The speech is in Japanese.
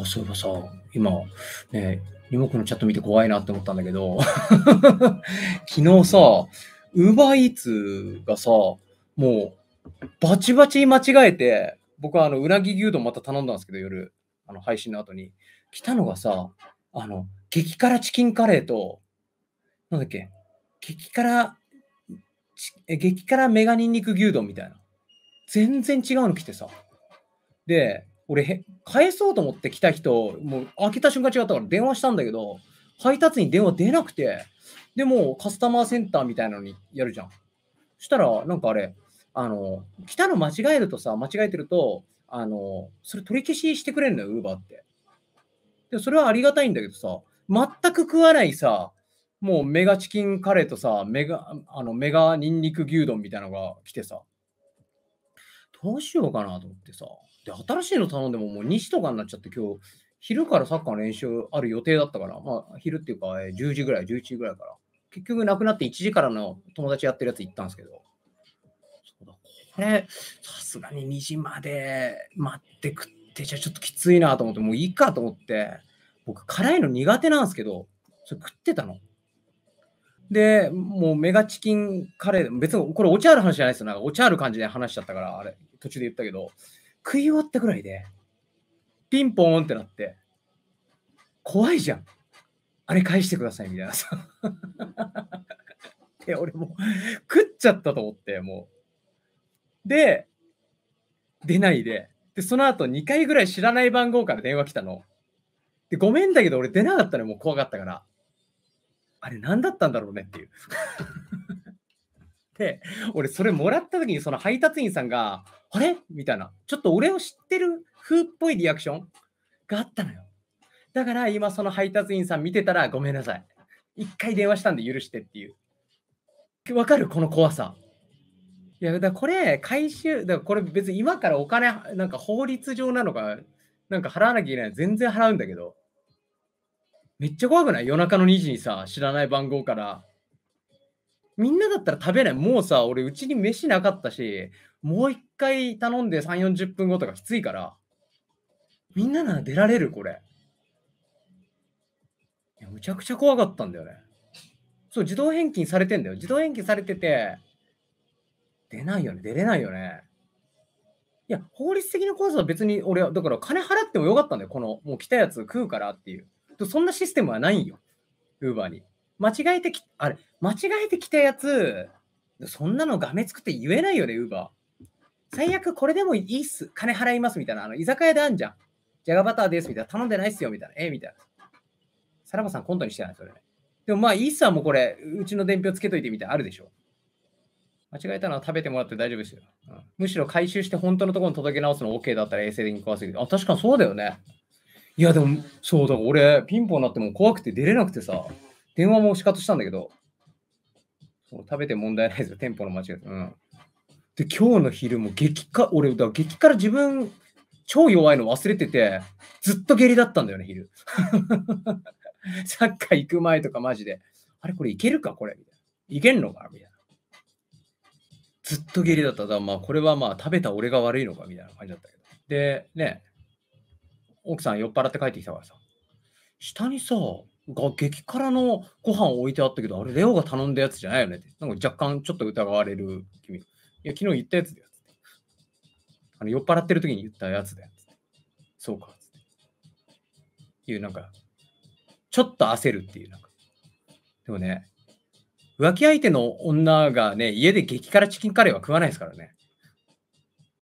あ、そういえばさ、今、ね、リモコンのチャット見て怖いなって思ったんだけど、昨日さ、ウーバーイーツがさ、もう、バチバチ間違えて、僕はあの、うなぎ牛丼また頼んだんですけど、夜、あの、配信の後に。来たのがさ、あの、激辛チキンカレーと、なんだっけ、激辛、激辛メガニンニク牛丼みたいな。全然違うの来てさ。で、俺、返そうと思って来た人、もう開けた瞬間違ったから電話したんだけど、配達に電話出なくて、でもカスタマーセンターみたいなのにやるじゃん。そしたら、なんかあれ、あの、来たの間違えるとさ、間違えてると、あの、それ取り消ししてくれるのよ、ウーバーって。で、それはありがたいんだけどさ、全く食わないさ、もうメガチキンカレーとさ、メガ、あのメガニンニク牛丼みたいなのが来てさ、どうしようかなと思ってさ。で、新しいの頼んでももう2時とかになっちゃって、今日、昼からサッカーの練習ある予定だったから、まあ、昼っていうか、10時ぐらい、11時ぐらいから。結局、なくなって1時からの友達やってるやつ行ったんですけど、そうだ、これ、さすがに2時まで待ってくって、じゃちょっときついなと思って、もういいかと思って、僕、辛いの苦手なんですけど、それ食ってたの。で、もうメガチキンカレー、別にこれお茶ある話じゃないですよ。なんかお茶ある感じで話しちゃったから、あれ、途中で言ったけど、食い終わったぐらいで、ピンポーンってなって、怖いじゃん。あれ返してください、みたいなさ。で、俺も食っちゃったと思って、もう。で、出ないで、で、その後2回ぐらい知らない番号から電話来たの。で、ごめんだけど俺出なかったの、もう怖かったから。あれ何だったんだろうねっていう。で、俺それもらった時にその配達員さんが、あれみたいな、ちょっと俺を知ってる風っぽいリアクションがあったのよ。だから今その配達員さん見てたらごめんなさい。一回電話したんで許してっていう。わかるこの怖さ。いや、だこれ、回収、だこれ別に今からお金、なんか法律上なのか、なんか払わなきゃいけない。全然払うんだけど、めっちゃ怖くない夜中の2時にさ、知らない番号から。みんなだったら食べない。もうさ、俺、うちに飯なかったし、もう一回頼んで3、40分後とかきついから。みんななら出られる、これ。いや、むちゃくちゃ怖かったんだよね。そう、自動返金されてんだよ。自動返金されてて、出ないよね、出れないよね。いや、法律的な怖さは別に俺は、だから金払ってもよかったんだよ。この、もう来たやつ食うからっていう。そんなシステムはないよ、ウーバーに。間違えてき、あれ、間違えてきたやつ、そんなのがめつくって言えないよね、ウーバー。最悪これでもいいっす。金払いますみたいな。あの居酒屋であんじゃん。じゃがバターですみたいな。頼んでないっすよみたいな。えみたいな。さらばさんコントにしてないそれ、ね。でもまあ、いいっすはもうこれ、うちの伝票つけといてみたいなあるでしょ。間違えたのは食べてもらって大丈夫ですよ。うん、むしろ回収して本当のところに届け直すの OK だったら衛生的に怖すぎる。あ、確かにそうだよね。いや、でも、そう、だから俺、ピンポンになっても怖くて出れなくてさ、電話も仕方したんだけど、そう食べて問題ないですよ、店舗の間違い。うん。で、今日の昼も激か、俺、だから激辛自分、超弱いの忘れてて、ずっと下痢だったんだよね、昼。サッカー行く前とかマジで。あれ、これいけるかこれ。みたいな。いけんのかみたいな。ずっと下痢だった。だまあ、これはまあ、食べた俺が悪いのかみたいな感じだったけど。で、ね、奥さん酔っ払って帰ってきたからさ、下にさ、が激辛のご飯置いてあったけど、あれ、レオが頼んだやつじゃないよねって。なんか若干ちょっと疑われる君。いや、昨日言ったやつだよ。あの酔っ払ってる時に言ったやつだよ。そうか。いう、なんか、ちょっと焦るっていう、なんか。でもね、浮気相手の女がね、家で激辛チキンカレーは食わないですからね。